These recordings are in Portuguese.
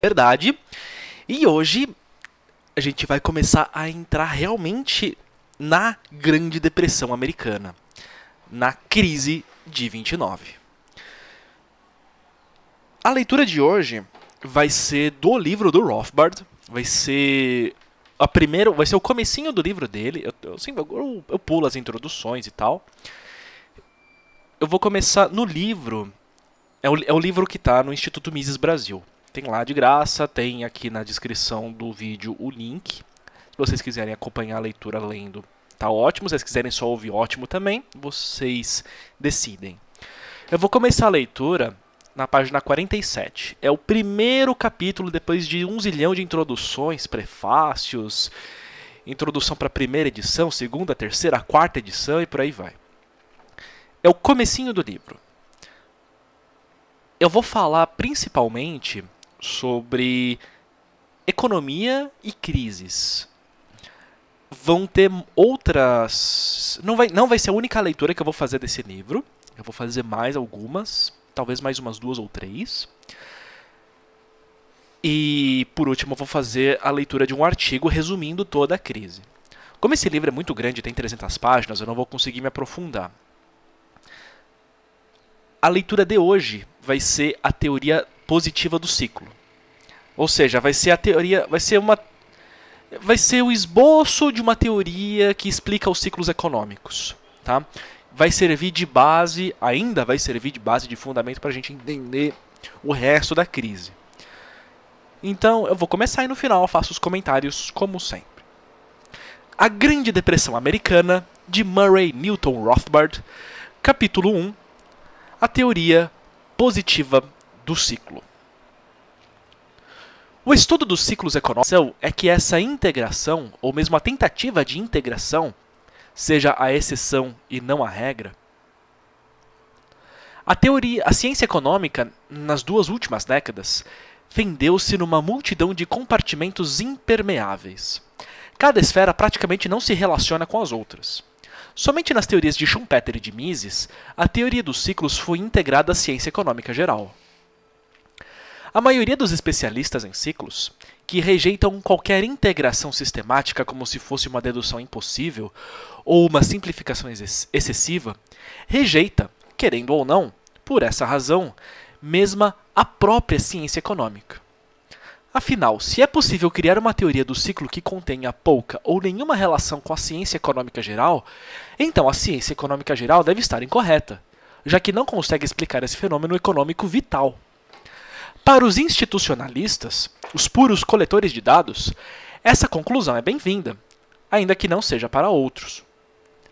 verdade. E hoje a gente vai começar a entrar realmente na Grande Depressão Americana, na crise de 29. A leitura de hoje vai ser do livro do Rothbard, vai ser a primeiro vai ser o comecinho do livro dele. Eu, eu, eu, eu pulo as introduções e tal. Eu vou começar no livro. É o, é o livro que está no Instituto Mises Brasil. Tem lá de graça, tem aqui na descrição do vídeo o link. Se vocês quiserem acompanhar a leitura lendo, tá ótimo. Se vocês quiserem só ouvir, ótimo também. Vocês decidem. Eu vou começar a leitura na página 47. É o primeiro capítulo depois de um zilhão de introduções, prefácios, introdução para a primeira edição, segunda, terceira, quarta edição e por aí vai. É o comecinho do livro. Eu vou falar principalmente sobre economia e crises. Vão ter outras. Não vai, não vai ser a única leitura que eu vou fazer desse livro. Eu vou fazer mais algumas, talvez mais umas duas ou três. E por último, eu vou fazer a leitura de um artigo resumindo toda a crise. Como esse livro é muito grande, tem 300 páginas, eu não vou conseguir me aprofundar. A leitura de hoje vai ser a teoria positiva do ciclo. Ou seja, vai ser a teoria, vai ser uma vai ser o esboço de uma teoria que explica os ciclos econômicos, tá? Vai servir de base, ainda vai servir de base de fundamento para a gente entender o resto da crise. Então, eu vou começar e no final faço os comentários como sempre. A Grande Depressão Americana de Murray Newton Rothbard, capítulo 1, a teoria positiva do ciclo. O estudo dos ciclos econômicos é, é que essa integração, ou mesmo a tentativa de integração, seja a exceção e não a regra. A teoria, a ciência econômica, nas duas últimas décadas, vendeu-se numa multidão de compartimentos impermeáveis. Cada esfera praticamente não se relaciona com as outras. Somente nas teorias de Schumpeter e de Mises, a teoria dos ciclos foi integrada à ciência econômica geral. A maioria dos especialistas em ciclos, que rejeitam qualquer integração sistemática como se fosse uma dedução impossível ou uma simplificação ex excessiva, rejeita, querendo ou não, por essa razão, mesma a própria ciência econômica. Afinal, se é possível criar uma teoria do ciclo que contenha pouca ou nenhuma relação com a ciência econômica geral, então a ciência econômica geral deve estar incorreta, já que não consegue explicar esse fenômeno econômico vital. Para os institucionalistas, os puros coletores de dados, essa conclusão é bem-vinda, ainda que não seja para outros.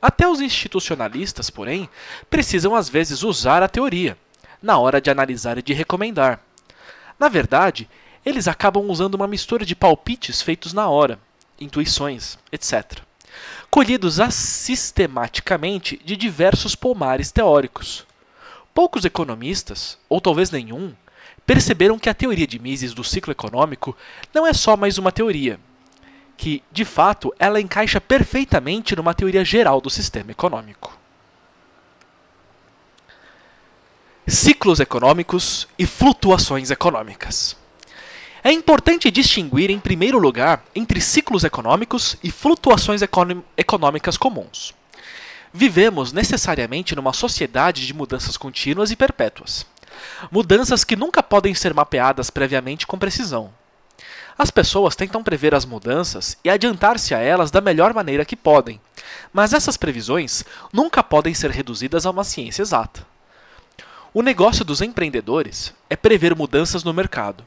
Até os institucionalistas, porém, precisam às vezes usar a teoria, na hora de analisar e de recomendar. Na verdade, eles acabam usando uma mistura de palpites feitos na hora, intuições, etc., colhidos sistematicamente de diversos pomares teóricos. Poucos economistas, ou talvez nenhum, perceberam que a teoria de Mises do ciclo econômico não é só mais uma teoria, que, de fato, ela encaixa perfeitamente numa teoria geral do sistema econômico. Ciclos econômicos e flutuações econômicas. É importante distinguir, em primeiro lugar, entre ciclos econômicos e flutuações econômicas comuns. Vivemos necessariamente numa sociedade de mudanças contínuas e perpétuas mudanças que nunca podem ser mapeadas previamente com precisão. As pessoas tentam prever as mudanças e adiantar-se a elas da melhor maneira que podem, mas essas previsões nunca podem ser reduzidas a uma ciência exata. O negócio dos empreendedores é prever mudanças no mercado,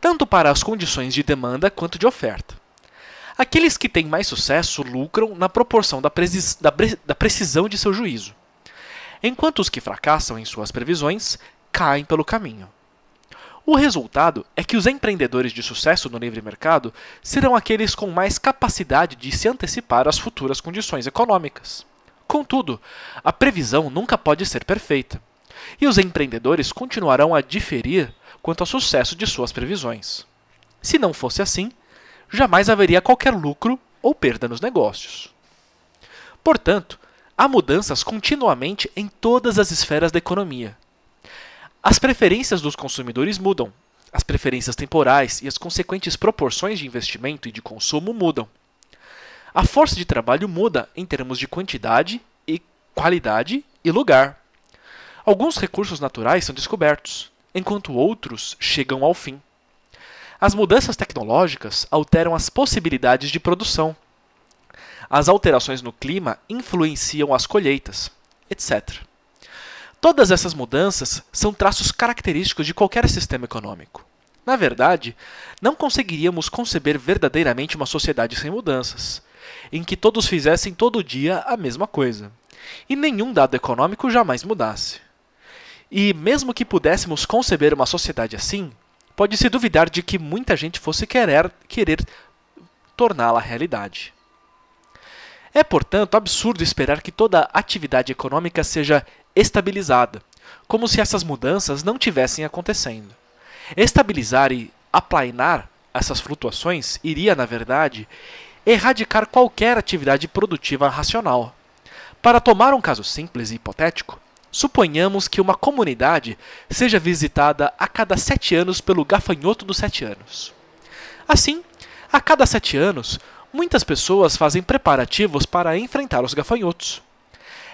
tanto para as condições de demanda quanto de oferta. Aqueles que têm mais sucesso lucram na proporção da, da, da precisão de seu juízo, enquanto os que fracassam em suas previsões caem pelo caminho. O resultado é que os empreendedores de sucesso no livre mercado serão aqueles com mais capacidade de se antecipar às futuras condições econômicas. Contudo, a previsão nunca pode ser perfeita, e os empreendedores continuarão a diferir quanto ao sucesso de suas previsões. Se não fosse assim, jamais haveria qualquer lucro ou perda nos negócios. Portanto, há mudanças continuamente em todas as esferas da economia, as preferências dos consumidores mudam, as preferências temporais e as consequentes proporções de investimento e de consumo mudam. A força de trabalho muda em termos de quantidade e qualidade e lugar. Alguns recursos naturais são descobertos, enquanto outros chegam ao fim. As mudanças tecnológicas alteram as possibilidades de produção. As alterações no clima influenciam as colheitas, etc. Todas essas mudanças são traços característicos de qualquer sistema econômico. Na verdade, não conseguiríamos conceber verdadeiramente uma sociedade sem mudanças, em que todos fizessem todo dia a mesma coisa, e nenhum dado econômico jamais mudasse. E mesmo que pudéssemos conceber uma sociedade assim, pode-se duvidar de que muita gente fosse querer, querer torná-la realidade. É, portanto, absurdo esperar que toda atividade econômica seja estabilizada, como se essas mudanças não tivessem acontecendo. Estabilizar e aplainar essas flutuações iria, na verdade, erradicar qualquer atividade produtiva racional. Para tomar um caso simples e hipotético, suponhamos que uma comunidade seja visitada a cada sete anos pelo gafanhoto dos sete anos. Assim, a cada sete anos, muitas pessoas fazem preparativos para enfrentar os gafanhotos.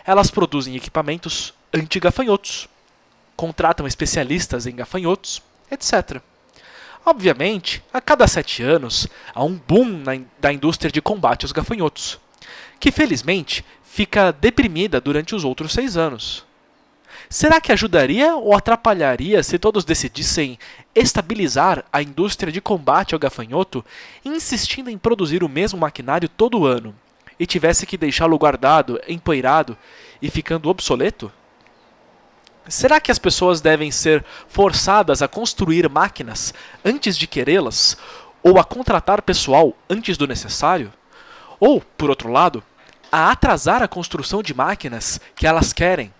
Elas produzem equipamentos anti-gafanhotos, contratam especialistas em gafanhotos, etc. Obviamente, a cada sete anos, há um boom na, da indústria de combate aos gafanhotos, que felizmente fica deprimida durante os outros seis anos. Será que ajudaria ou atrapalharia se todos decidissem estabilizar a indústria de combate ao gafanhoto, insistindo em produzir o mesmo maquinário todo ano, e tivesse que deixá-lo guardado, empoeirado e ficando obsoleto? Será que as pessoas devem ser forçadas a construir máquinas antes de querê-las ou a contratar pessoal antes do necessário? Ou, por outro lado, a atrasar a construção de máquinas que elas querem,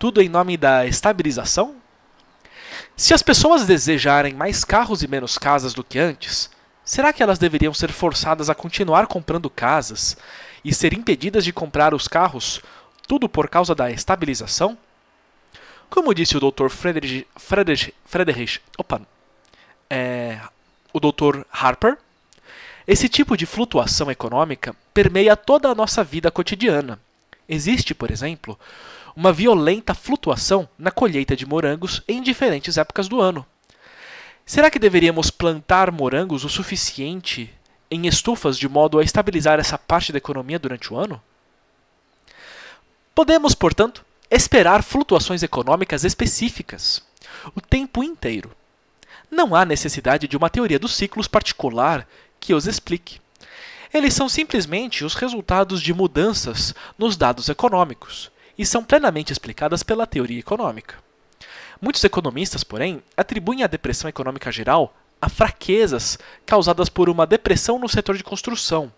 tudo em nome da estabilização? Se as pessoas desejarem mais carros e menos casas do que antes, será que elas deveriam ser forçadas a continuar comprando casas, e ser impedidas de comprar os carros, tudo por causa da estabilização? Como disse o Dr. Friedrich, Friedrich, Friedrich opa, é, o Dr. Harper, esse tipo de flutuação econômica permeia toda a nossa vida cotidiana. Existe, por exemplo, uma violenta flutuação na colheita de morangos em diferentes épocas do ano. Será que deveríamos plantar morangos o suficiente em estufas de modo a estabilizar essa parte da economia durante o ano? Podemos, portanto, esperar flutuações econômicas específicas o tempo inteiro. Não há necessidade de uma teoria dos ciclos particular que os explique. Eles são simplesmente os resultados de mudanças nos dados econômicos e são plenamente explicadas pela teoria econômica. Muitos economistas, porém, atribuem a depressão econômica geral a fraquezas causadas por uma depressão no setor de construção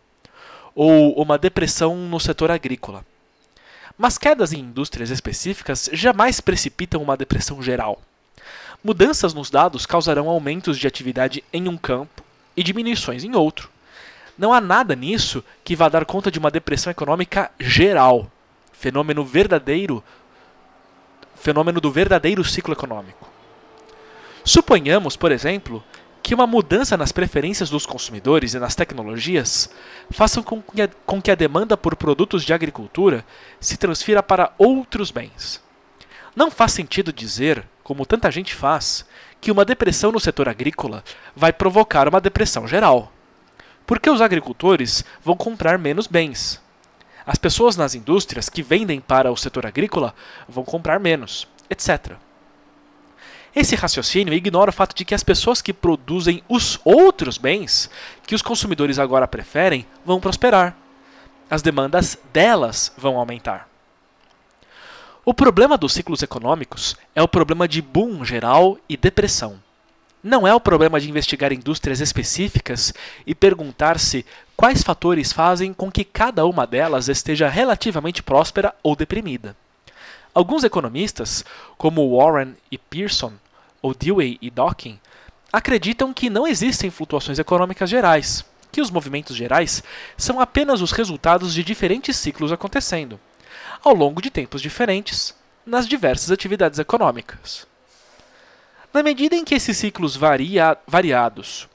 ou uma depressão no setor agrícola. Mas quedas em indústrias específicas jamais precipitam uma depressão geral. Mudanças nos dados causarão aumentos de atividade em um campo e diminuições em outro. Não há nada nisso que vá dar conta de uma depressão econômica geral, fenômeno verdadeiro, fenômeno do verdadeiro ciclo econômico. Suponhamos, por exemplo, que uma mudança nas preferências dos consumidores e nas tecnologias façam com que, a, com que a demanda por produtos de agricultura se transfira para outros bens. Não faz sentido dizer, como tanta gente faz, que uma depressão no setor agrícola vai provocar uma depressão geral. Porque os agricultores vão comprar menos bens. As pessoas nas indústrias que vendem para o setor agrícola vão comprar menos, etc. Esse raciocínio ignora o fato de que as pessoas que produzem os outros bens, que os consumidores agora preferem, vão prosperar. As demandas delas vão aumentar. O problema dos ciclos econômicos é o problema de boom geral e depressão. Não é o problema de investigar indústrias específicas e perguntar se quais fatores fazem com que cada uma delas esteja relativamente próspera ou deprimida. Alguns economistas, como Warren e Pearson, ou Dewey e Docking, acreditam que não existem flutuações econômicas gerais, que os movimentos gerais são apenas os resultados de diferentes ciclos acontecendo, ao longo de tempos diferentes, nas diversas atividades econômicas. Na medida em que esses ciclos varia, variados,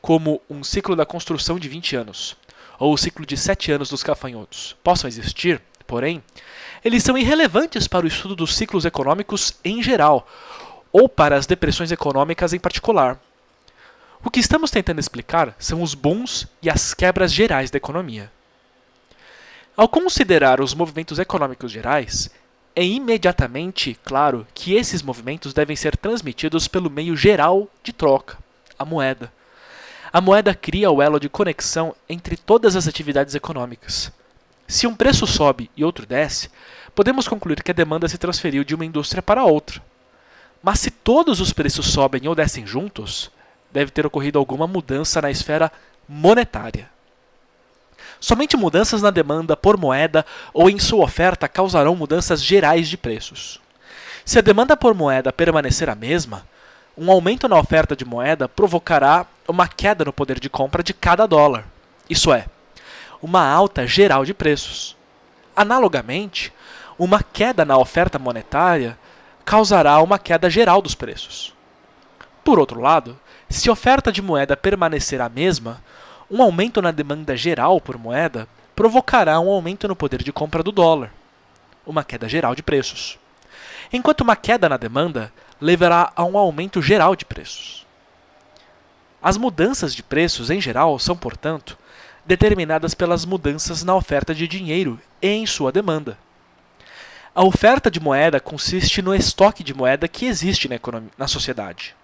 como um ciclo da construção de 20 anos, ou o ciclo de 7 anos dos cafanhotos, possam existir, Porém, eles são irrelevantes para o estudo dos ciclos econômicos em geral, ou para as depressões econômicas em particular. O que estamos tentando explicar são os booms e as quebras gerais da economia. Ao considerar os movimentos econômicos gerais, é imediatamente claro que esses movimentos devem ser transmitidos pelo meio geral de troca, a moeda. A moeda cria o elo de conexão entre todas as atividades econômicas. Se um preço sobe e outro desce, podemos concluir que a demanda se transferiu de uma indústria para outra. Mas se todos os preços sobem ou descem juntos, deve ter ocorrido alguma mudança na esfera monetária. Somente mudanças na demanda por moeda ou em sua oferta causarão mudanças gerais de preços. Se a demanda por moeda permanecer a mesma, um aumento na oferta de moeda provocará uma queda no poder de compra de cada dólar. Isso é, uma alta geral de preços. Analogamente, uma queda na oferta monetária causará uma queda geral dos preços. Por outro lado, se a oferta de moeda permanecer a mesma, um aumento na demanda geral por moeda provocará um aumento no poder de compra do dólar, uma queda geral de preços. Enquanto uma queda na demanda levará a um aumento geral de preços. As mudanças de preços, em geral, são, portanto, determinadas pelas mudanças na oferta de dinheiro e em sua demanda. A oferta de moeda consiste no estoque de moeda que existe na, economia, na sociedade.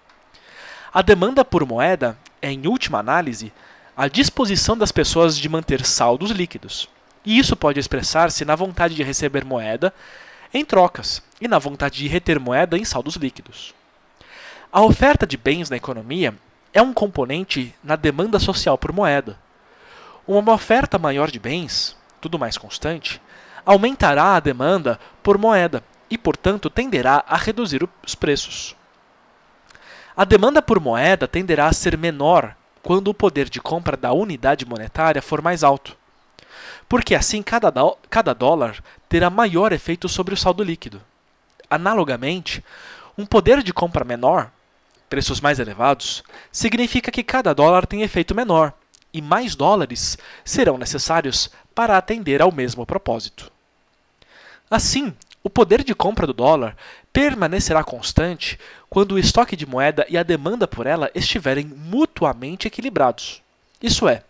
A demanda por moeda é, em última análise, a disposição das pessoas de manter saldos líquidos. E isso pode expressar-se na vontade de receber moeda em trocas e na vontade de reter moeda em saldos líquidos. A oferta de bens na economia é um componente na demanda social por moeda uma oferta maior de bens, tudo mais constante, aumentará a demanda por moeda e, portanto, tenderá a reduzir os preços. A demanda por moeda tenderá a ser menor quando o poder de compra da unidade monetária for mais alto, porque assim cada, cada dólar terá maior efeito sobre o saldo líquido. Analogamente, um poder de compra menor, preços mais elevados, significa que cada dólar tem efeito menor, e mais dólares serão necessários para atender ao mesmo propósito. Assim, o poder de compra do dólar permanecerá constante quando o estoque de moeda e a demanda por ela estiverem mutuamente equilibrados. Isso é,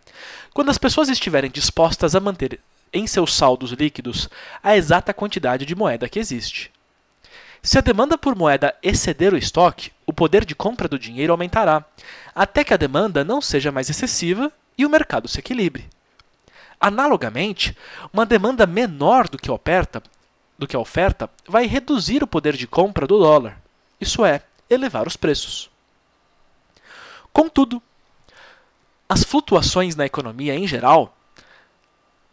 quando as pessoas estiverem dispostas a manter em seus saldos líquidos a exata quantidade de moeda que existe. Se a demanda por moeda exceder o estoque, o poder de compra do dinheiro aumentará, até que a demanda não seja mais excessiva e o mercado se equilibre. Analogamente, uma demanda menor do que a oferta, do que a oferta vai reduzir o poder de compra do dólar, isso é, elevar os preços. Contudo, as flutuações na economia em geral,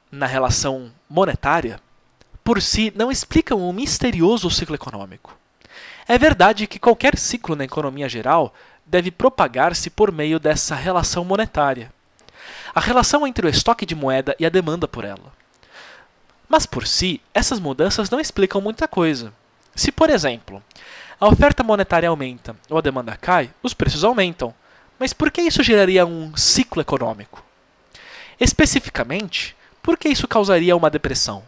na relação monetária, por si não explicam um misterioso ciclo econômico. É verdade que qualquer ciclo na economia geral deve propagar-se por meio dessa relação monetária, a relação entre o estoque de moeda e a demanda por ela. Mas por si, essas mudanças não explicam muita coisa. Se, por exemplo, a oferta monetária aumenta ou a demanda cai, os preços aumentam. Mas por que isso geraria um ciclo econômico? Especificamente, por que isso causaria uma depressão?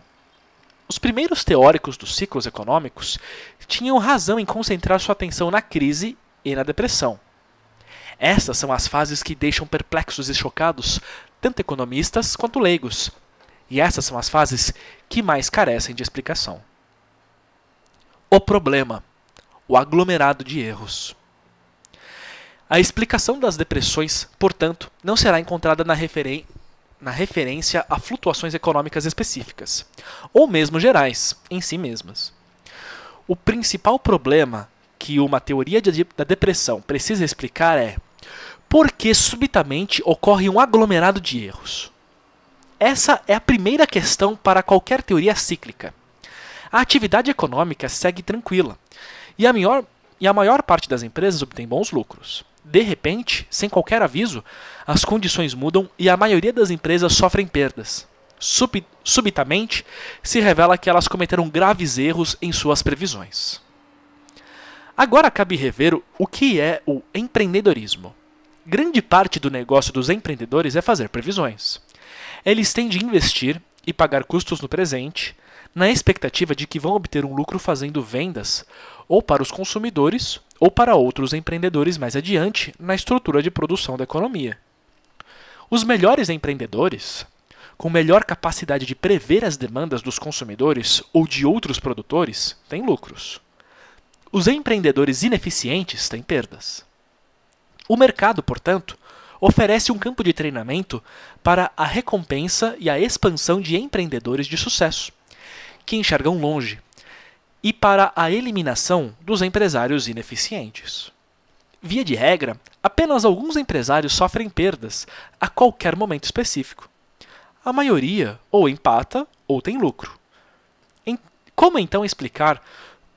Os primeiros teóricos dos ciclos econômicos tinham razão em concentrar sua atenção na crise e na depressão. Essas são as fases que deixam perplexos e chocados tanto economistas quanto leigos. E essas são as fases que mais carecem de explicação. O problema, o aglomerado de erros. A explicação das depressões, portanto, não será encontrada na, referen na referência a flutuações econômicas específicas, ou mesmo gerais, em si mesmas. O principal problema que uma teoria de, da depressão precisa explicar é porque subitamente ocorre um aglomerado de erros. Essa é a primeira questão para qualquer teoria cíclica. A atividade econômica segue tranquila e a maior, e a maior parte das empresas obtém bons lucros. De repente, sem qualquer aviso, as condições mudam e a maioria das empresas sofrem perdas. Sub, subitamente, se revela que elas cometeram graves erros em suas previsões. Agora cabe rever o que é o empreendedorismo. Grande parte do negócio dos empreendedores é fazer previsões. Eles têm de investir e pagar custos no presente, na expectativa de que vão obter um lucro fazendo vendas ou para os consumidores ou para outros empreendedores mais adiante na estrutura de produção da economia. Os melhores empreendedores, com melhor capacidade de prever as demandas dos consumidores ou de outros produtores, têm lucros. Os empreendedores ineficientes têm perdas. O mercado, portanto, oferece um campo de treinamento para a recompensa e a expansão de empreendedores de sucesso, que enxergam longe, e para a eliminação dos empresários ineficientes. Via de regra, apenas alguns empresários sofrem perdas a qualquer momento específico. A maioria ou empata ou tem lucro. Como então explicar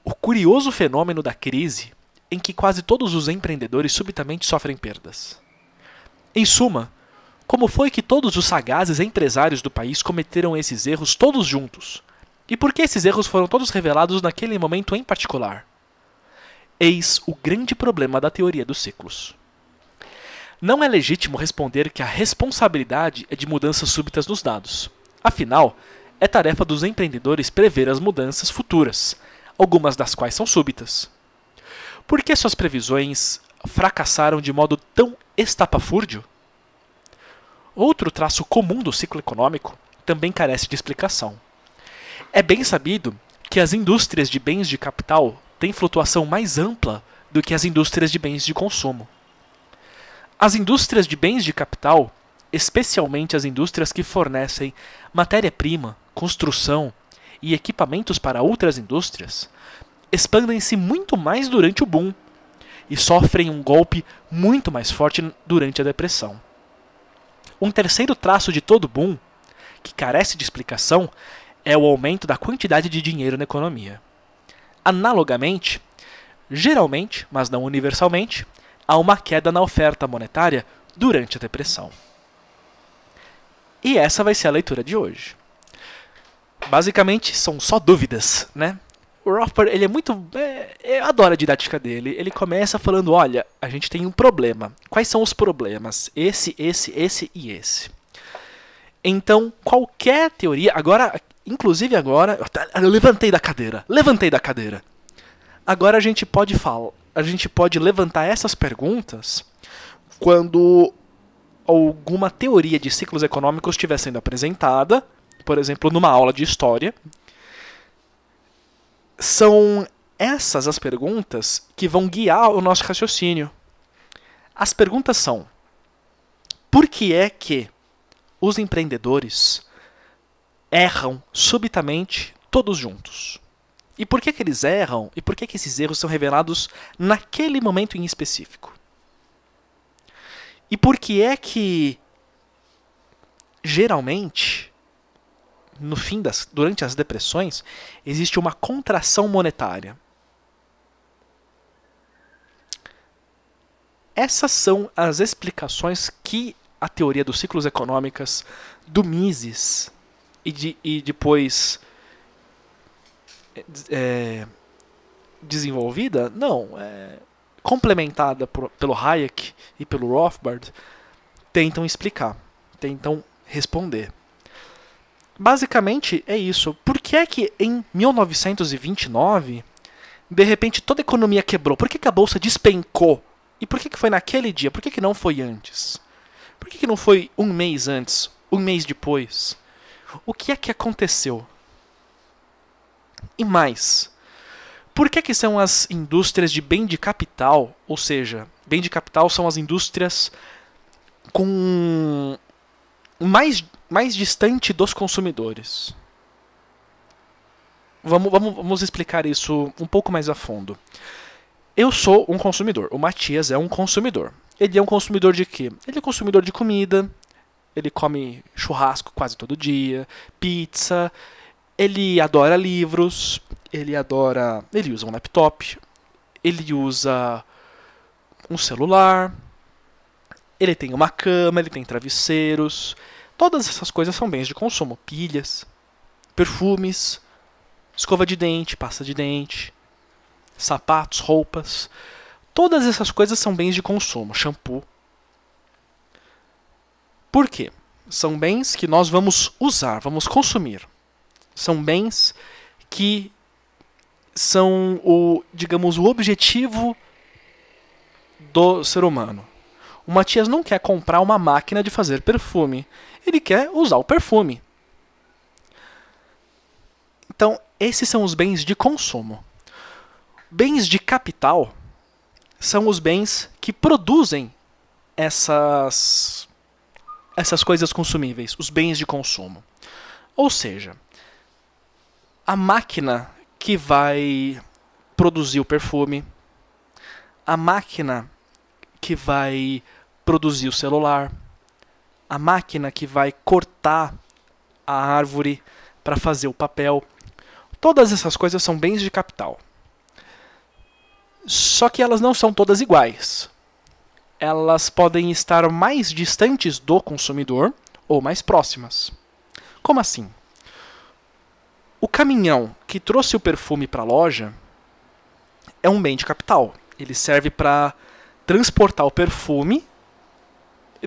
o curioso fenômeno da crise em que quase todos os empreendedores subitamente sofrem perdas. Em suma, como foi que todos os sagazes empresários do país cometeram esses erros todos juntos? E por que esses erros foram todos revelados naquele momento em particular? Eis o grande problema da teoria dos ciclos. Não é legítimo responder que a responsabilidade é de mudanças súbitas nos dados. Afinal, é tarefa dos empreendedores prever as mudanças futuras, algumas das quais são súbitas. Por que suas previsões fracassaram de modo tão estapafúrdio? Outro traço comum do ciclo econômico também carece de explicação. É bem sabido que as indústrias de bens de capital têm flutuação mais ampla do que as indústrias de bens de consumo. As indústrias de bens de capital, especialmente as indústrias que fornecem matéria-prima, construção e equipamentos para outras indústrias, expandem-se muito mais durante o boom e sofrem um golpe muito mais forte durante a depressão. Um terceiro traço de todo boom, que carece de explicação, é o aumento da quantidade de dinheiro na economia. Analogamente, geralmente, mas não universalmente, há uma queda na oferta monetária durante a depressão. E essa vai ser a leitura de hoje. Basicamente, são só dúvidas, né? o Rothbard, ele é muito. É, é, eu adoro a didática dele. Ele começa falando: olha, a gente tem um problema. Quais são os problemas? Esse, esse, esse e esse. Então, qualquer teoria. Agora, inclusive agora. Eu levantei da cadeira. Levantei da cadeira. Agora a gente pode falar. A gente pode levantar essas perguntas quando alguma teoria de ciclos econômicos estiver sendo apresentada, por exemplo, numa aula de história, são essas as perguntas que vão guiar o nosso raciocínio. As perguntas são: por que é que os empreendedores erram subitamente todos juntos? E por que, que eles erram? E por que, que esses erros são revelados naquele momento em específico? E por que é que, geralmente, no fim das, durante as depressões, existe uma contração monetária. Essas são as explicações que a teoria dos ciclos econômicas do Mises e, de, e depois é, desenvolvida, não, é, complementada por, pelo Hayek e pelo Rothbard, tentam explicar, tentam responder basicamente é isso. Por que é que em 1929, de repente, toda a economia quebrou? Por que, que a bolsa despencou? E por que, que foi naquele dia? Por que, que não foi antes? Por que, que não foi um mês antes? Um mês depois? O que é que aconteceu? E mais, por que, que são as indústrias de bem de capital, ou seja, bem de capital são as indústrias com mais mais distante dos consumidores. Vamos, vamos, vamos explicar isso um pouco mais a fundo. Eu sou um consumidor. O Matias é um consumidor. Ele é um consumidor de quê? Ele é consumidor de comida. Ele come churrasco quase todo dia, pizza. Ele adora livros. Ele adora. Ele usa um laptop. Ele usa um celular. Ele tem uma cama. Ele tem travesseiros Todas essas coisas são bens de consumo: pilhas, perfumes, escova de dente, pasta de dente, sapatos, roupas. Todas essas coisas são bens de consumo, shampoo. Por quê? São bens que nós vamos usar, vamos consumir. São bens que são o, digamos, o objetivo do ser humano. O Matias não quer comprar uma máquina de fazer perfume. Ele quer usar o perfume. Então, esses são os bens de consumo. Bens de capital são os bens que produzem essas essas coisas consumíveis, os bens de consumo. Ou seja, a máquina que vai produzir o perfume, a máquina que vai produzir o celular, a máquina que vai cortar a árvore para fazer o papel. Todas essas coisas são bens de capital. Só que elas não são todas iguais. Elas podem estar mais distantes do consumidor ou mais próximas. Como assim? O caminhão que trouxe o perfume para a loja é um bem de capital. Ele serve para transportar o perfume,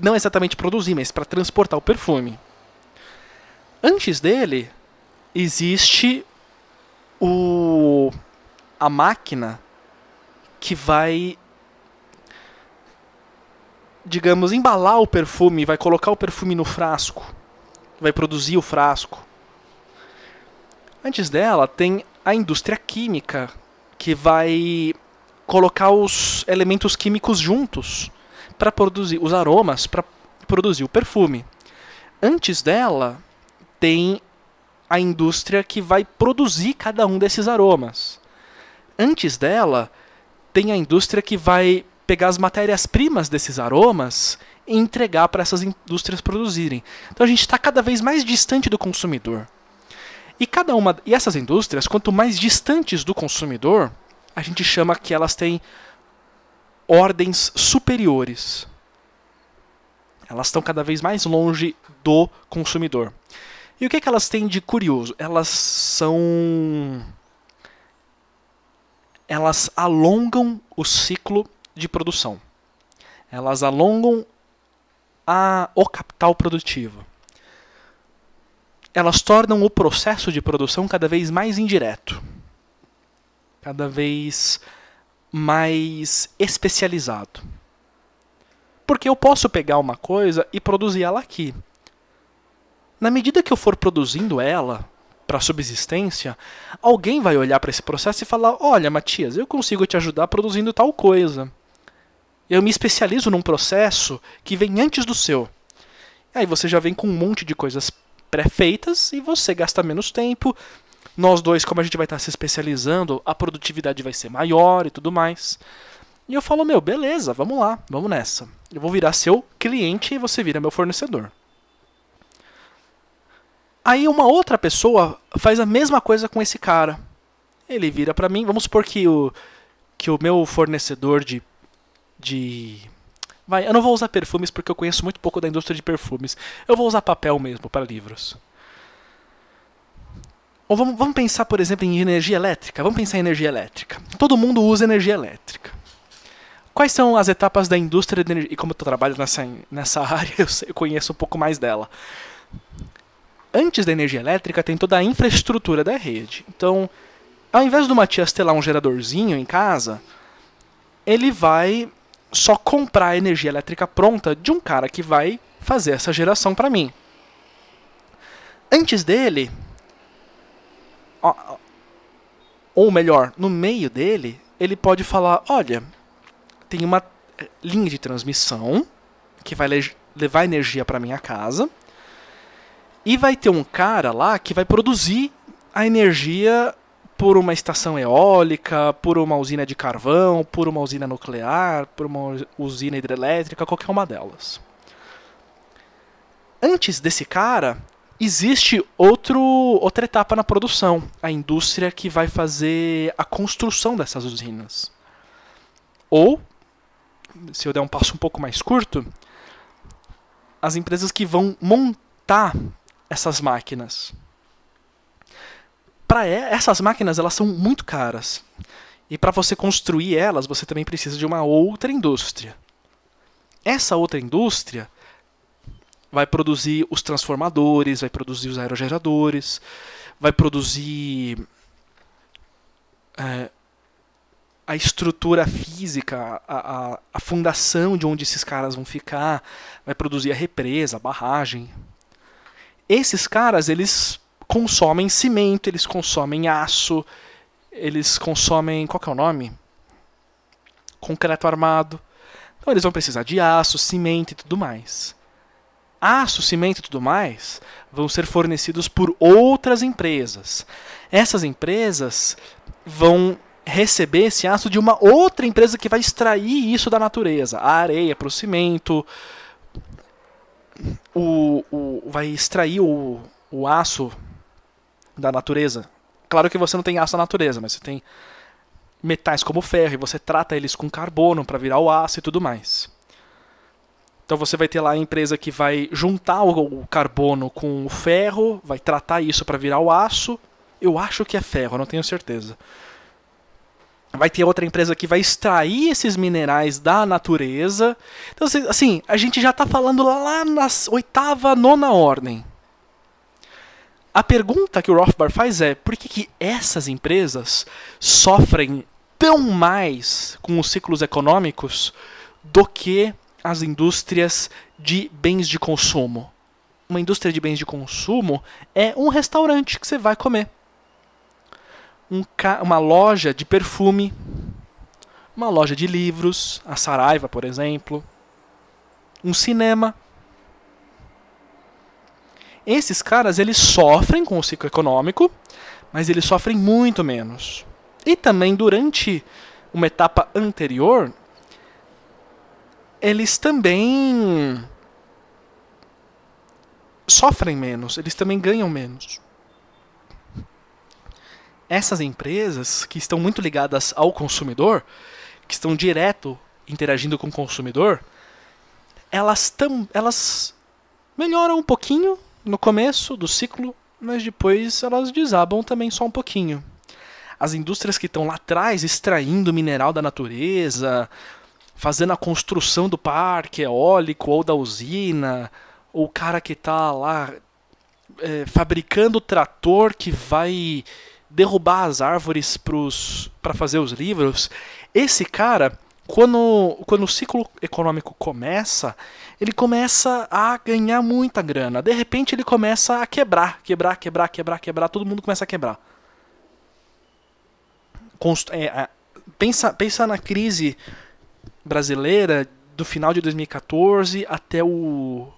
não exatamente produzir, mas para transportar o perfume. Antes dele existe o a máquina que vai digamos embalar o perfume, vai colocar o perfume no frasco, vai produzir o frasco. Antes dela tem a indústria química que vai colocar os elementos químicos juntos para produzir os aromas, para produzir o perfume. Antes dela, tem a indústria que vai produzir cada um desses aromas. Antes dela, tem a indústria que vai pegar as matérias-primas desses aromas e entregar para essas indústrias produzirem. Então a gente está cada vez mais distante do consumidor. E cada uma e essas indústrias, quanto mais distantes do consumidor, a gente chama que elas têm ordens superiores. Elas estão cada vez mais longe do consumidor. E o que, é que elas têm de curioso? Elas são. Elas alongam o ciclo de produção. Elas alongam a, o capital produtivo. Elas tornam o processo de produção cada vez mais indireto cada vez mais especializado. Porque eu posso pegar uma coisa e produzir ela aqui. Na medida que eu for produzindo ela para subsistência, alguém vai olhar para esse processo e falar: "Olha, Matias, eu consigo te ajudar produzindo tal coisa. Eu me especializo num processo que vem antes do seu." Aí você já vem com um monte de coisas pré-feitas e você gasta menos tempo, nós dois, como a gente vai estar tá se especializando, a produtividade vai ser maior e tudo mais. E eu falo, meu, beleza, vamos lá, vamos nessa. Eu vou virar seu cliente e você vira meu fornecedor. Aí uma outra pessoa faz a mesma coisa com esse cara. Ele vira para mim, vamos supor que o, que o meu fornecedor de, de Vai, eu não vou usar perfumes porque eu conheço muito pouco da indústria de perfumes. Eu vou usar papel mesmo para livros. Ou vamos, vamos pensar, por exemplo, em energia elétrica. Vamos pensar em energia elétrica. Todo mundo usa energia elétrica. Quais são as etapas da indústria de energia? E como eu trabalho nessa, nessa área, eu, sei, eu conheço um pouco mais dela. Antes da energia elétrica, tem toda a infraestrutura da rede. Então, ao invés do Matias ter lá um geradorzinho em casa, ele vai só comprar a energia elétrica pronta de um cara que vai fazer essa geração para mim. Antes dele, ou melhor, no meio dele, ele pode falar: olha, tem uma eh, linha de transmissão que vai levar energia para minha casa e vai ter um cara lá que vai produzir a energia por uma estação eólica, por uma usina de carvão, por uma usina nuclear, por uma usina hidrelétrica, qualquer uma delas. Antes desse cara, existe outro, outra etapa na produção, a indústria que vai fazer a construção dessas usinas. Ou, se eu der um passo um pouco mais curto, as empresas que vão montar essas máquinas. Para é, essas máquinas, elas são muito caras. E para você construir elas, você também precisa de uma outra indústria. Essa outra indústria vai produzir os transformadores, vai produzir os aerogeradores, vai produzir é, a estrutura física, a, a, a, fundação de onde esses caras vão ficar, vai produzir a represa, a barragem. Esses caras, eles consomem cimento, eles consomem aço, eles consomem. qual é o nome? Concreto armado. Então eles vão precisar de aço, cimento e tudo mais aço, cimento e tudo mais vão ser fornecidos por outras empresas. Essas empresas vão receber esse aço de uma outra empresa que vai extrair isso da natureza. A areia para o cimento, o, o, vai extrair o, o aço da natureza. Claro que você não tem aço da natureza, mas você tem metais como ferro e você trata eles com carbono para virar o aço e tudo mais. Então você vai ter lá a empresa que vai juntar o carbono com o ferro, vai tratar isso para virar o aço. Eu acho que é ferro, não tenho certeza. Vai ter outra empresa que vai extrair esses minerais da natureza. Então, assim, assim a gente já está falando lá na oitava, nona ordem. A pergunta que o Rothbard faz é por que, que essas empresas sofrem tão mais com os ciclos econômicos do que as indústrias de bens de consumo. Uma indústria de bens de consumo é um restaurante que você vai comer, um uma loja de perfume, uma loja de livros, a Saraiva, por exemplo, um cinema. Esses caras eles sofrem com o ciclo econômico, mas eles sofrem muito menos. E também durante uma etapa anterior, eles também sofrem menos, eles também ganham menos. Essas empresas que estão muito ligadas ao consumidor, que estão direto interagindo com o consumidor, elas, tam, elas melhoram um pouquinho no começo do ciclo, mas depois elas desabam também só um pouquinho. As indústrias que estão lá atrás extraindo mineral da natureza, fazendo a construção do parque eólico ou da usina, ou o cara que está lá é, fabricando o trator que vai derrubar as árvores para fazer os livros. Esse cara, quando, quando o ciclo econômico começa, ele começa a ganhar muita grana. De repente ele começa a quebrar, quebrar, quebrar, quebrar, quebrar. Todo mundo começa a quebrar. Const é, é, pensa, pensa na crise brasileira do final de 2014 até o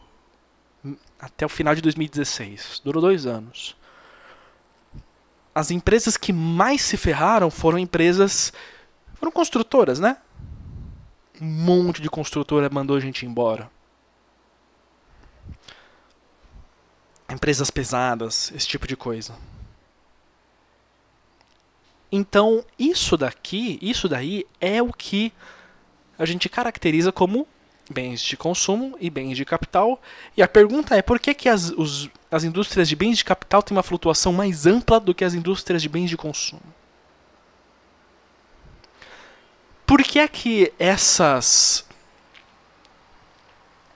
até o final de 2016. Durou dois anos. As empresas que mais se ferraram foram empresas. foram construtoras, né? Um monte de construtora mandou a gente embora. Empresas pesadas, esse tipo de coisa. Então, isso daqui, isso daí é o que a gente caracteriza como bens de consumo e bens de capital. E a pergunta é por que, que as, os, as indústrias de bens de capital têm uma flutuação mais ampla do que as indústrias de bens de consumo? Por que é que essas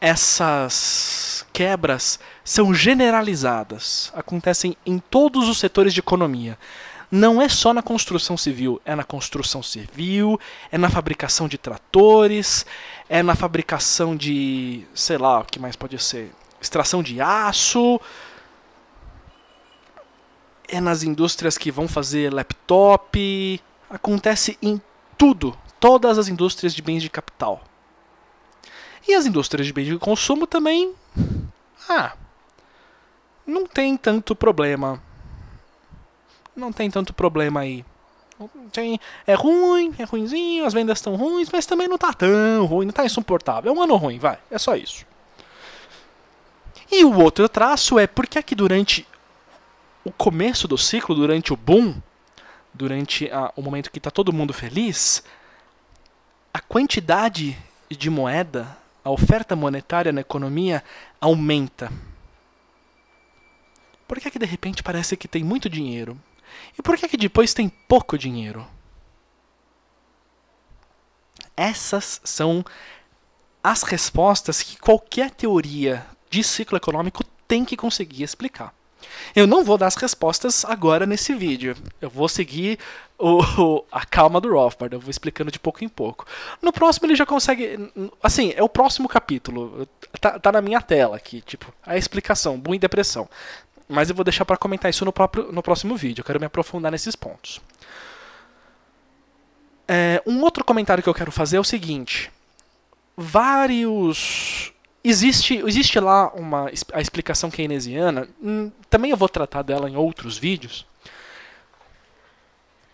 essas quebras são generalizadas, acontecem em todos os setores de economia não é só na construção civil, é na construção civil, é na fabricação de tratores, é na fabricação de, sei lá, o que mais pode ser, extração de aço, é nas indústrias que vão fazer laptop, acontece em tudo, todas as indústrias de bens de capital. E as indústrias de bens de consumo também, ah, não tem tanto problema não tem tanto problema aí. Tem, é ruim, é ruinzinho, as vendas estão ruins, mas também não tá tão ruim, não tá insuportável. É um ano ruim, vai. É só isso. E o outro traço é porque que durante o começo do ciclo, durante o boom, durante a, o momento que está todo mundo feliz, a quantidade de moeda, a oferta monetária na economia aumenta. Por que, é que de repente parece que tem muito dinheiro? E por que, que depois tem pouco dinheiro? Essas são as respostas que qualquer teoria de ciclo econômico tem que conseguir explicar. Eu não vou dar as respostas agora nesse vídeo. Eu vou seguir o, o, a calma do Rothbard, eu vou explicando de pouco em pouco. No próximo ele já consegue. Assim, é o próximo capítulo. Tá, tá na minha tela aqui, tipo, a explicação, boom e depressão. Mas eu vou deixar para comentar isso no, próprio, no próximo vídeo. Eu quero me aprofundar nesses pontos. É, um outro comentário que eu quero fazer é o seguinte: vários. Existe, existe lá uma, a explicação keynesiana, hum, também eu vou tratar dela em outros vídeos.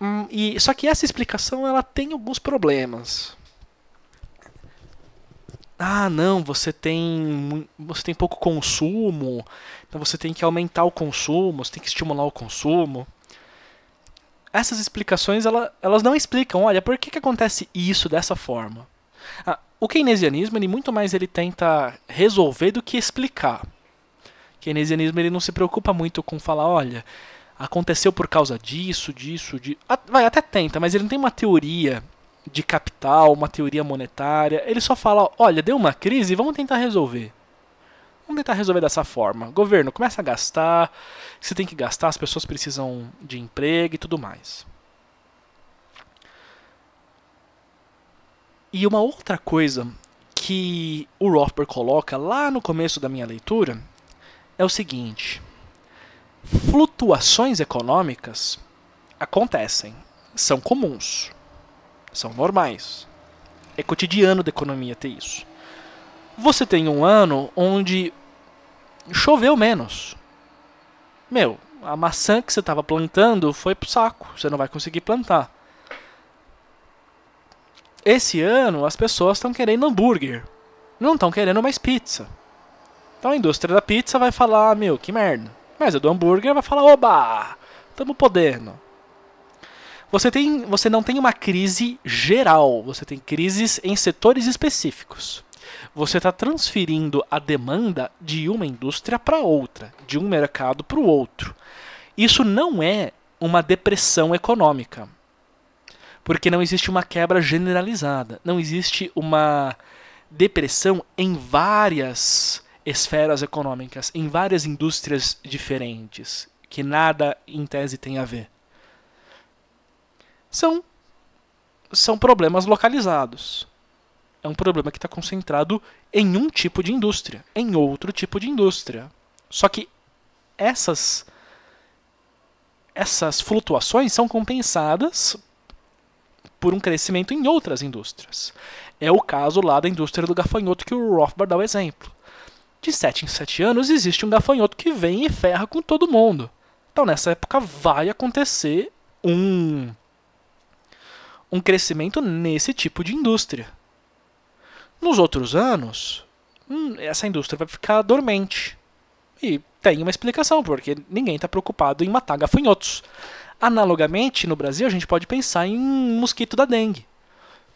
Hum, e, só que essa explicação ela tem alguns problemas. Ah, não, você tem você tem pouco consumo, então você tem que aumentar o consumo, você tem que estimular o consumo. Essas explicações ela, elas não explicam, olha, por que, que acontece isso dessa forma? Ah, o keynesianismo ele muito mais ele tenta resolver do que explicar. O keynesianismo ele não se preocupa muito com falar, olha, aconteceu por causa disso, disso, disso. Vai, até tenta, mas ele não tem uma teoria de capital, uma teoria monetária. Ele só fala, olha, deu uma crise, vamos tentar resolver. Vamos tentar resolver dessa forma. Governo, começa a gastar, se tem que gastar, as pessoas precisam de emprego e tudo mais. E uma outra coisa que o Rothbard coloca lá no começo da minha leitura é o seguinte: flutuações econômicas acontecem, são comuns, são normais. É cotidiano da economia ter isso. Você tem um ano onde choveu menos. Meu, a maçã que você estava plantando foi pro saco, você não vai conseguir plantar. Esse ano as pessoas estão querendo hambúrguer, não estão querendo mais pizza. Então a indústria da pizza vai falar, meu, que merda. Mas a do hambúrguer vai falar, oba, tamo podendo. Você, tem, você não tem uma crise geral, você tem crises em setores específicos você está transferindo a demanda de uma indústria para outra, de um mercado para o outro. Isso não é uma depressão econômica, porque não existe uma quebra generalizada, não existe uma depressão em várias esferas econômicas, em várias indústrias diferentes, que nada em tese tem a ver. São, são problemas localizados é um problema que está concentrado em um tipo de indústria, em outro tipo de indústria. Só que essas essas flutuações são compensadas por um crescimento em outras indústrias. É o caso lá da indústria do gafanhoto que o Rothbard dá o exemplo. De 7 em 7 anos existe um gafanhoto que vem e ferra com todo mundo. Então nessa época vai acontecer um um crescimento nesse tipo de indústria. Nos outros anos, hum, essa indústria vai ficar dormente. E tem uma explicação, porque ninguém está preocupado em matar gafanhotos. Analogamente, no Brasil, a gente pode pensar em mosquito da dengue.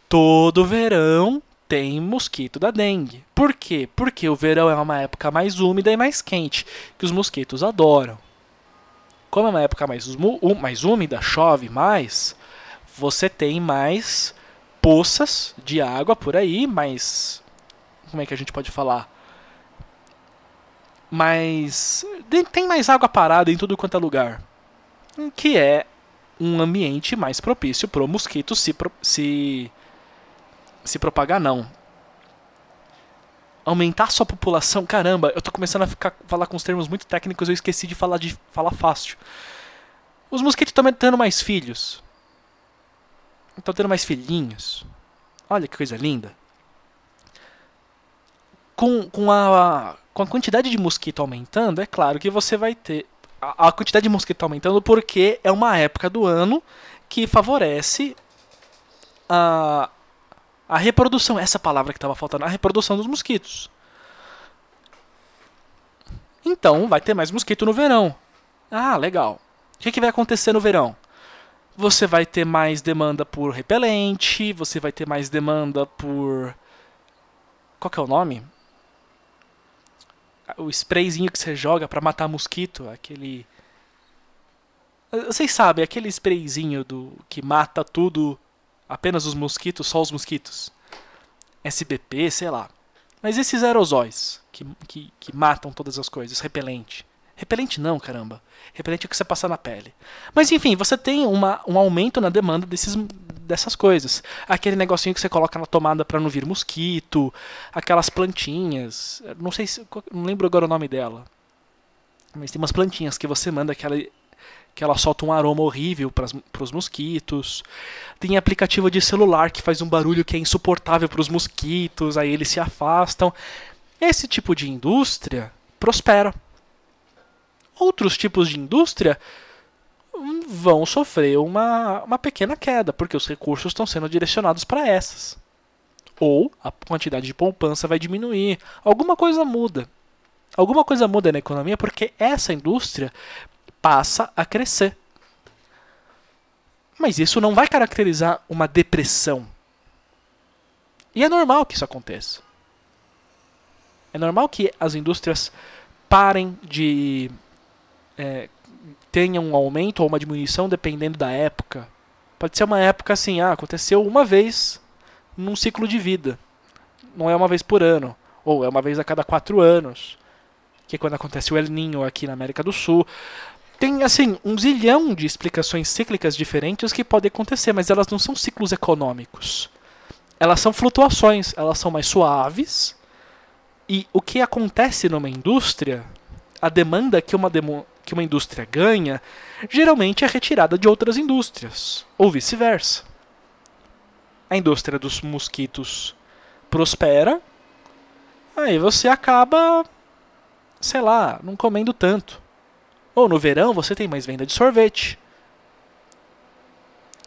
Todo verão tem mosquito da dengue. Por quê? Porque o verão é uma época mais úmida e mais quente, que os mosquitos adoram. Como é uma época mais, mais úmida, chove mais, você tem mais poças de água por aí, mas como é que a gente pode falar? Mas tem mais água parada em tudo quanto é lugar, que é um ambiente mais propício para o mosquito se, pro, se, se propagar, não. Aumentar sua população, caramba, eu estou começando a ficar, falar com os termos muito técnicos, eu esqueci de falar, de falar fácil. Os mosquitos estão tendo mais filhos estão tendo mais filhinhos. Olha que coisa linda. Com, com, a, com a quantidade de mosquito aumentando, é claro que você vai ter. A, a quantidade de mosquito aumentando porque é uma época do ano que favorece a, a reprodução. Essa palavra que estava faltando, a reprodução dos mosquitos. Então vai ter mais mosquito no verão. Ah, legal. O que, que vai acontecer no verão? você vai ter mais demanda por repelente, você vai ter mais demanda por. Qual que é o nome? O sprayzinho que você joga para matar mosquito, aquele. Vocês sabem, aquele sprayzinho do que mata tudo, apenas os mosquitos, só os mosquitos. SBP, sei lá. Mas esses aerosóis que, que, que matam todas as coisas, repelente. Repelente não, caramba. Repelente é o que você passa na pele. Mas enfim, você tem uma, um aumento na demanda desses, dessas coisas. Aquele negocinho que você coloca na tomada para não vir mosquito, aquelas plantinhas. Não sei se. Não lembro agora o nome dela. Mas tem umas plantinhas que você manda que ela, que ela solta um aroma horrível para os mosquitos. Tem aplicativo de celular que faz um barulho que é insuportável para os mosquitos, aí eles se afastam. Esse tipo de indústria prospera outros tipos de indústria vão sofrer uma, uma pequena queda, porque os recursos estão sendo direcionados para essas. Ou a quantidade de poupança vai diminuir. Alguma coisa muda. Alguma coisa muda na economia porque essa indústria passa a crescer. Mas isso não vai caracterizar uma depressão. E é normal que isso aconteça. É normal que as indústrias parem de é, tenha um aumento ou uma diminuição dependendo da época. Pode ser uma época assim, ah, aconteceu uma vez num ciclo de vida. Não é uma vez por ano, ou é uma vez a cada quatro anos, que é quando acontece o El Ninho aqui na América do Sul. Tem, assim, um zilhão de explicações cíclicas diferentes que podem acontecer, mas elas não são ciclos econômicos. Elas são flutuações, elas são mais suaves. E o que acontece numa indústria, a demanda que uma, demo, que uma indústria ganha geralmente é retirada de outras indústrias, ou vice-versa. A indústria dos mosquitos prospera, aí você acaba, sei lá, não comendo tanto. Ou no verão você tem mais venda de sorvete.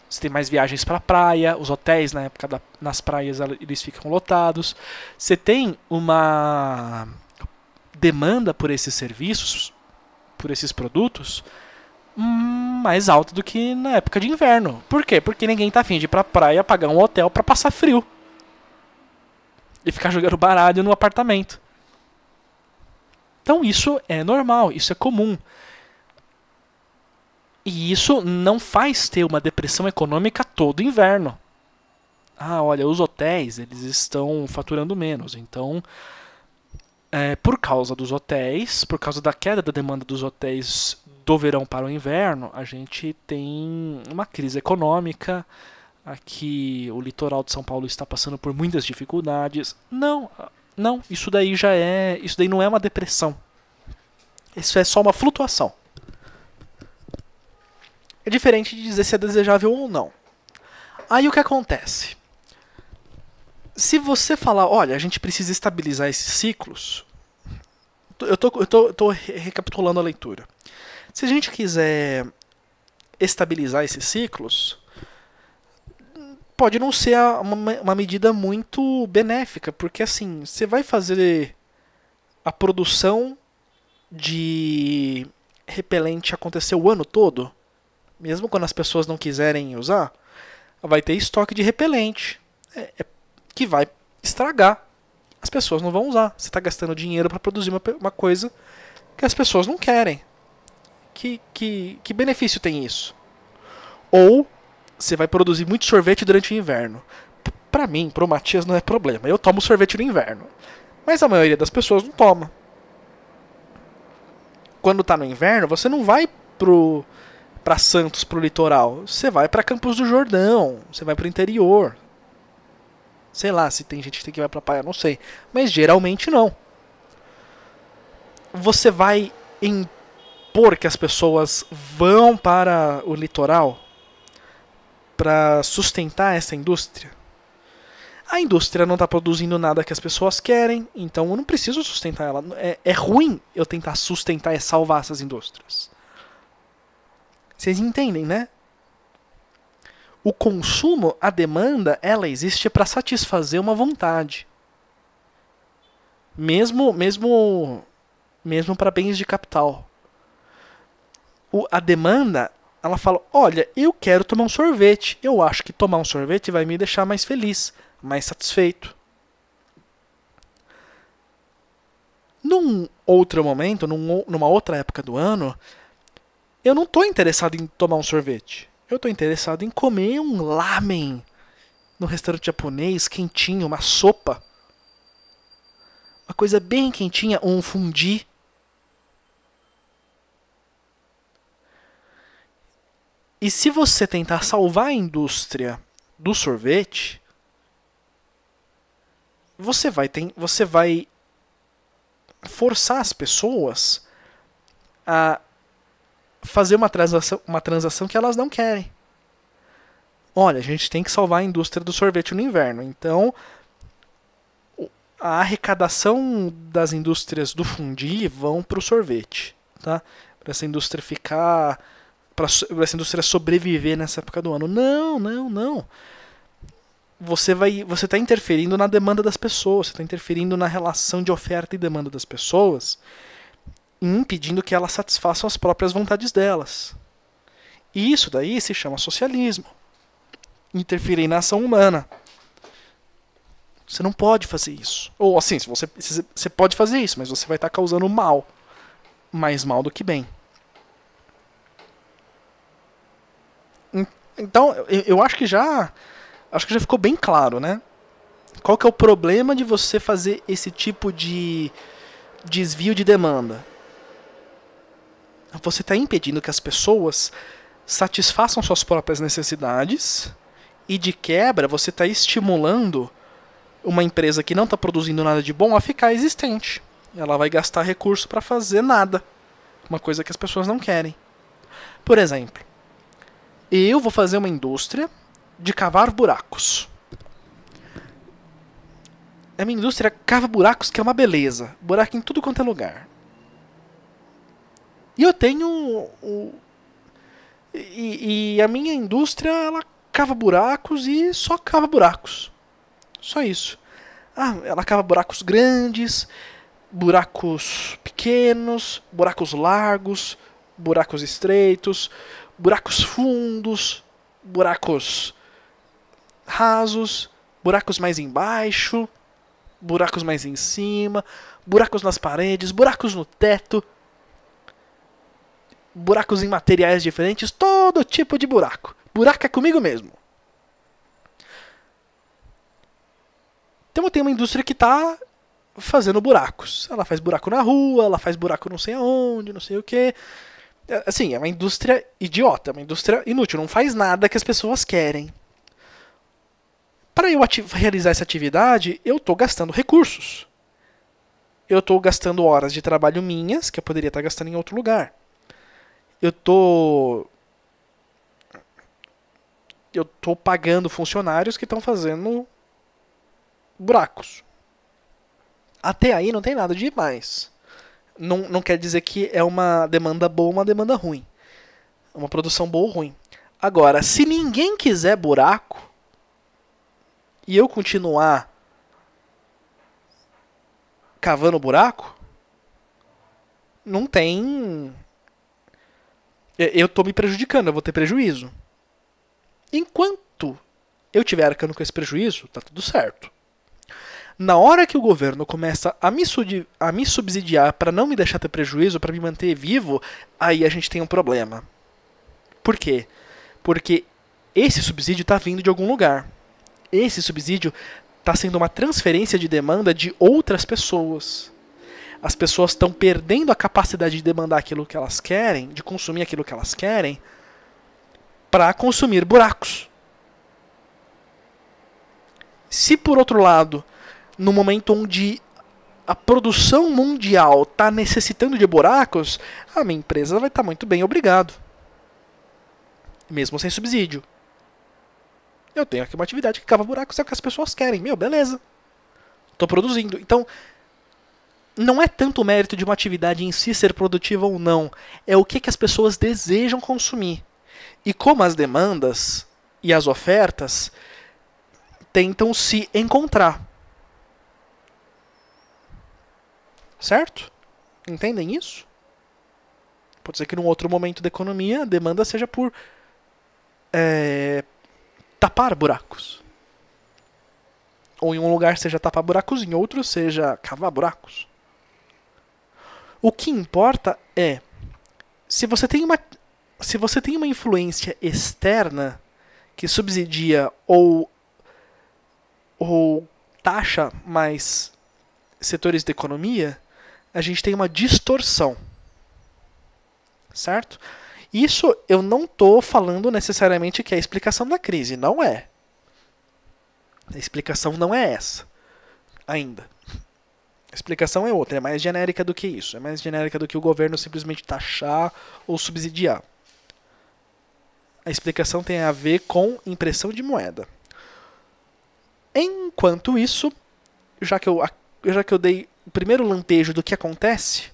Você tem mais viagens para a praia, os hotéis na época da, nas praias eles ficam lotados. Você tem uma demanda por esses serviços por esses produtos hum, mais alta do que na época de inverno. Por quê? Porque ninguém tá afim de ir pra praia pagar um hotel para passar frio. E ficar jogando baralho no apartamento. Então isso é normal, isso é comum. E isso não faz ter uma depressão econômica todo inverno. Ah, olha, os hotéis, eles estão faturando menos, então é, por causa dos hotéis, por causa da queda da demanda dos hotéis do verão para o inverno, a gente tem uma crise econômica. Aqui o litoral de São Paulo está passando por muitas dificuldades. Não, não, isso daí já é, isso daí não é uma depressão. Isso é só uma flutuação. É diferente de dizer se é desejável ou não. Aí o que acontece? se você falar, olha, a gente precisa estabilizar esses ciclos, eu tô, tô, tô recapitulando a leitura. Se a gente quiser estabilizar esses ciclos, pode não ser uma, uma medida muito benéfica, porque assim, você vai fazer a produção de repelente acontecer o ano todo, mesmo quando as pessoas não quiserem usar, vai ter estoque de repelente. É, é que vai estragar. As pessoas não vão usar. Você está gastando dinheiro para produzir uma, uma coisa que as pessoas não querem. Que, que, que benefício tem isso? Ou você vai produzir muito sorvete durante o inverno. Para mim, para o Matias não é problema. Eu tomo sorvete no inverno. Mas a maioria das pessoas não toma. Quando tá no inverno, você não vai pro para Santos, pro litoral. Você vai para Campos do Jordão, você vai pro interior. Sei lá, se tem gente que tem que ir pra praia, não sei. Mas geralmente não. Você vai impor que as pessoas vão para o litoral para sustentar essa indústria? A indústria não está produzindo nada que as pessoas querem, então eu não preciso sustentar ela. É, é ruim eu tentar sustentar e salvar essas indústrias. Vocês entendem, né? O consumo, a demanda, ela existe para satisfazer uma vontade. Mesmo mesmo mesmo para bens de capital. O, a demanda, ela fala: "Olha, eu quero tomar um sorvete. Eu acho que tomar um sorvete vai me deixar mais feliz, mais satisfeito." Num outro momento, num, numa outra época do ano, eu não estou interessado em tomar um sorvete. Eu estou interessado em comer um lamen no restaurante japonês, quentinho, uma sopa. Uma coisa bem quentinha, um fundi. E se você tentar salvar a indústria do sorvete, você vai, tem, você vai forçar as pessoas a fazer uma transação, uma transação que elas não querem. Olha, a gente tem que salvar a indústria do sorvete no inverno. Então, a arrecadação das indústrias do fundi vão para o sorvete, tá? Para essa indústria ficar, para essa indústria sobreviver nessa época do ano. Não, não, não você vai você está interferindo na demanda das pessoas, você está interferindo na relação de oferta e demanda das pessoas impedindo que elas satisfaçam as próprias vontades delas. E isso daí se chama socialismo. Interferir na ação humana. Você não pode fazer isso. Ou assim, você, você pode fazer isso, mas você vai estar tá causando mal. Mais mal do que bem. Então, eu acho que já. Acho que já ficou bem claro, né? Qual que é o problema de você fazer esse tipo de desvio de demanda? você está impedindo que as pessoas satisfaçam suas próprias necessidades e de quebra você está estimulando uma empresa que não está produzindo nada de bom a ficar existente. Ela vai gastar recurso para fazer nada, uma coisa que as pessoas não querem. Por exemplo, eu vou fazer uma indústria de cavar buracos. É uma indústria que cava buracos que é uma beleza, buraco em tudo quanto é lugar. E eu tenho. O, e, e a minha indústria, ela cava buracos e só cava buracos. Só isso. Ah, ela cava buracos grandes, buracos pequenos, buracos largos, buracos estreitos, buracos fundos, buracos rasos, buracos mais embaixo, buracos mais em cima, buracos nas paredes, buracos no teto, buracos em materiais diferentes, todo tipo de buraco. Buraco é comigo mesmo. Então eu tenho uma indústria que está fazendo buracos. Ela faz buraco na rua, ela faz buraco não sei aonde, não sei o que. É, assim, é uma indústria idiota, é uma indústria inútil, não faz nada que as pessoas querem. Para eu realizar essa atividade, eu estou gastando recursos. Eu estou gastando horas de trabalho minhas que eu poderia estar tá gastando em outro lugar eu tô eu tô pagando funcionários que estão fazendo buracos. Até aí não tem nada de mais. Não, não quer dizer que é uma demanda boa ou uma demanda ruim. Uma produção boa ou ruim. Agora, se ninguém quiser buraco e eu continuar cavando buraco, não tem eu estou me prejudicando, eu vou ter prejuízo. Enquanto eu tiver arcando com esse prejuízo, tá tudo certo. Na hora que o governo começa a me, a me subsidiar para não me deixar ter prejuízo, para me manter vivo, aí a gente tem um problema. Por quê? Porque esse subsídio está vindo de algum lugar. Esse subsídio está sendo uma transferência de demanda de outras pessoas as pessoas estão perdendo a capacidade de demandar aquilo que elas querem, de consumir aquilo que elas querem, para consumir buracos. Se por outro lado, no momento onde a produção mundial está necessitando de buracos, a minha empresa vai estar tá muito bem, obrigado. Mesmo sem subsídio. Eu tenho aqui uma atividade que cava buracos, é o que as pessoas querem. Meu, beleza. Estou produzindo. Então, não é tanto o mérito de uma atividade em si ser produtiva ou não, é o que, que as pessoas desejam consumir. E como as demandas e as ofertas tentam se encontrar. Certo? Entendem isso? Pode ser que num outro momento da economia a demanda seja por é, tapar buracos. Ou em um lugar seja tapar buracos, em outro seja cavar buracos. O que importa é se você tem uma se você tem uma influência externa que subsidia ou ou taxa mais setores da economia, a gente tem uma distorção. Certo? Isso eu não estou falando necessariamente que é a explicação da crise, não é. A explicação não é essa ainda. A explicação é outra, é mais genérica do que isso. É mais genérica do que o governo simplesmente taxar ou subsidiar. A explicação tem a ver com impressão de moeda. Enquanto isso, já que eu, já que eu dei o primeiro lampejo do que acontece,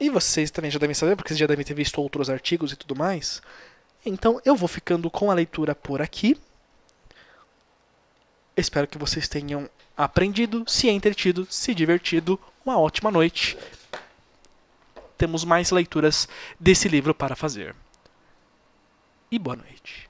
e vocês também já devem saber, porque vocês já devem ter visto outros artigos e tudo mais, então eu vou ficando com a leitura por aqui. Espero que vocês tenham aprendido, se entretido, se divertido. Uma ótima noite. Temos mais leituras desse livro para fazer. E boa noite.